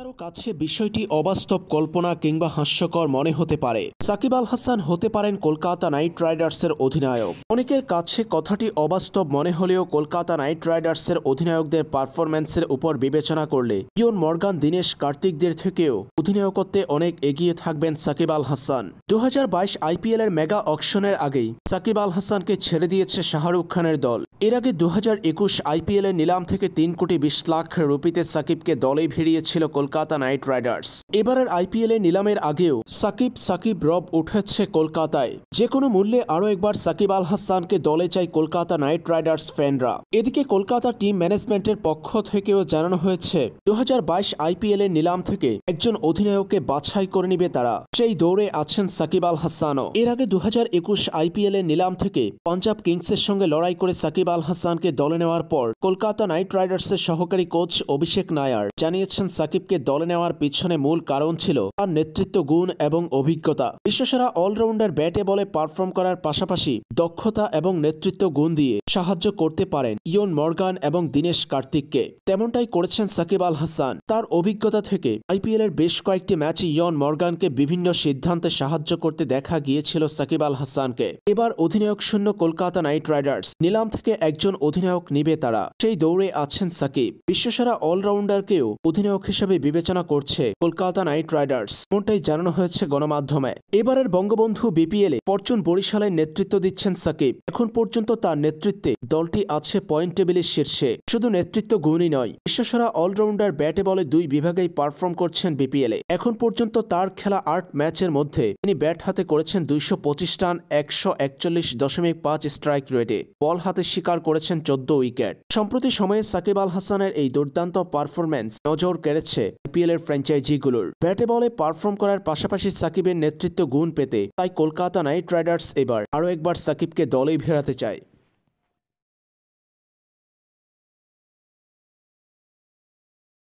কারো কাছে বিষয়টি অবাস্তব কল্পনা কিংবা হাস্যকর মনে হতে পারে সাকিব আল হাসান হতে পারেন কলকাতা নাইট রাইডার্সের অধিনায়ক অনেকের কাছে কথাটি অবাস্তব মনে হলেও কলকাতা নাইট রাইডার্সের অধিনায়কদের পারফরম্যান্সের উপর বিবেচনা করলে ইয়ন মর্গান দীনেশ কার্তিকদের থেকেও অধিনায়কত্বে অনেক এগিয়ে থাকবেন সাকিব আল হাসান দু আইপিএল এর মেগা অকশনের আগেই সাকিব আল হাসানকে ছেড়ে দিয়েছে শাহরুখ খানের দল এর আগে দু আইপিএল এর নিলাম থেকে তিন কোটি বিশ লাখ রুপিতে সাকিবকে দলে ভিড়িয়েছিল কলকাতা কলকাতা নাইট রাইডার্স এবারের আইপিএলে নিলামের আগেও সাকিব সাকিব রব উঠেছে কলকাতায় যে কোনো মূল্যে আরও একবার সাকিব আল হাসানকে দলে চাই কলকাতা নাইট রাইডার্স ফ্যানরা এদিকে কলকাতা টিম ম্যানেজমেন্টের পক্ষ থেকেও জানানো হয়েছে দু আইপিএল এর নিলাম থেকে একজন অধিনায়ককে বাছাই করে নিবে তারা সেই দৌড়ে আছেন সাকিব আল হাসানও এর আগে দু আইপিএল এর নিলাম থেকে পাঞ্জাব কিংসের সঙ্গে লড়াই করে সাকিব আল হাসানকে দলে নেওয়ার পর কলকাতা নাইট রাইডার্সের সহকারী কোচ অভিষেক নায়ার জানিয়েছেন সাকিবকে দলে নেওয়ার পিছনে মূল কারণ ছিল তার নেতৃত্ব গুণ এবং অভিজ্ঞতা বিশ্বসেরা অলরাউন্ডার ব্যাটে বলে পারফর্ম করার পাশাপাশি দক্ষতা এবং নেতৃত্ব গুণ দিয়ে সাহায্য করতে পারেন ইয়ন মর্গান এবং দীনেশ কার্তিককে তেমনটাই করেছেন সাকিব আল হাসান তার অভিজ্ঞতা থেকে আইপিএল এর বেশ কয়েকটি ম্যাচে ইয়ন মর্গানকে বিভিন্ন সিদ্ধান্তে সাহায্য করতে দেখা গিয়েছিল সাকিব আল হাসানকে এবার অধিনায়ক শূন্য কলকাতা নাইট রাইডার্স নিলাম থেকে একজন অধিনায়ক নিবে তারা সেই দৌড়ে আছেন সাকিব বিশ্বসেরা অলরাউন্ডারকেও অধিনায়ক হিসেবে বিবেচনা করছে কলকাতা নাইট রাইডার্স এমনটাই জানানো হয়েছে গণমাধ্যমে এবারের বঙ্গবন্ধু বিপিএল এ ফরচুন বরিশালের নেতৃত্ব দিচ্ছেন সাকিব এখন পর্যন্ত তার নেতৃত্বে দলটি আছে পয়েন্ট টেবিলের শীর্ষে শুধু নেতৃত্ব গুণই নয় বিশ্বসেরা অলরাউন্ডার ব্যাটে বলে দুই বিভাগেই পারফর্ম করছেন বিপিএল এ এখন পর্যন্ত তার খেলা আট ম্যাচের মধ্যে তিনি ব্যাট হাতে করেছেন দুইশো পঁচিশ রান একশো একচল্লিশ দশমিক পাঁচ স্ট্রাইক রেটে বল হাতে শিকার করেছেন চোদ্দ উইকেট সম্প্রতি সময়ে সাকিব আল হাসানের এই দুর্দান্ত পারফরম্যান্স নজর কেড়েছে আইপিএল এর ফ্র্যাঞ্চাইজিগুলোর ব্যাটে বলে পারফর্ম করার পাশাপাশি সাকিবের নেতৃত্ব গুণ পেতে তাই কলকাতা নাইট রাইডার্স এবার আরও একবার সাকিবকে দলেই ভেড়াতে চায়